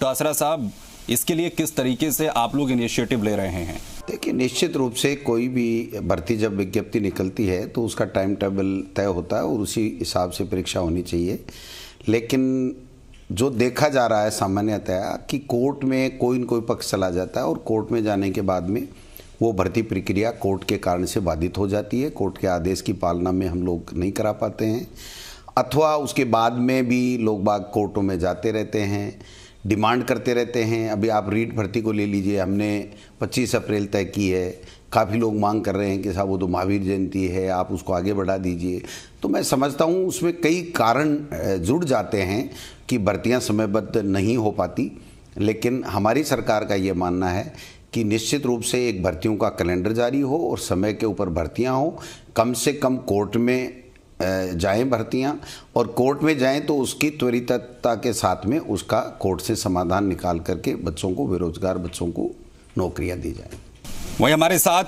टासरा साहब इसके लिए किस तरीके से आप लोग इनिशिएटिव ले रहे हैं देखिए निश्चित रूप से कोई भी भर्ती जब विज्ञप्ति निकलती है तो उसका टाइम टेबल तय होता है और उसी हिसाब से परीक्षा होनी चाहिए लेकिन जो देखा जा रहा है सामान्यतया कि कोर्ट में कोई न कोई पक्ष चला जाता है और कोर्ट में जाने के बाद में वो भर्ती प्रक्रिया कोर्ट के कारण से बाधित हो जाती है कोर्ट के आदेश की पालना में हम लोग नहीं करा पाते हैं अथवा उसके बाद में भी लोग बाग कोर्टों में जाते रहते हैं डिमांड करते रहते हैं अभी आप रीट भर्ती को ले लीजिए हमने 25 अप्रैल तय की है काफ़ी लोग मांग कर रहे हैं कि साहब वो तो महावीर जयंती है आप उसको आगे बढ़ा दीजिए तो मैं समझता हूँ उसमें कई कारण जुड़ जाते हैं कि भर्तियाँ समयबद्ध नहीं हो पाती लेकिन हमारी सरकार का ये मानना है कि निश्चित रूप से एक भर्तियों का कैलेंडर जारी हो और समय के ऊपर भर्तियाँ हों कम से कम कोर्ट में जाएं भर्तियां और कोर्ट में जाएं तो उसकी त्वरितता के साथ में उसका कोर्ट से समाधान निकाल करके बच्चों को बेरोजगार बच्चों को नौकरियां दी जाएं वही हमारे साथ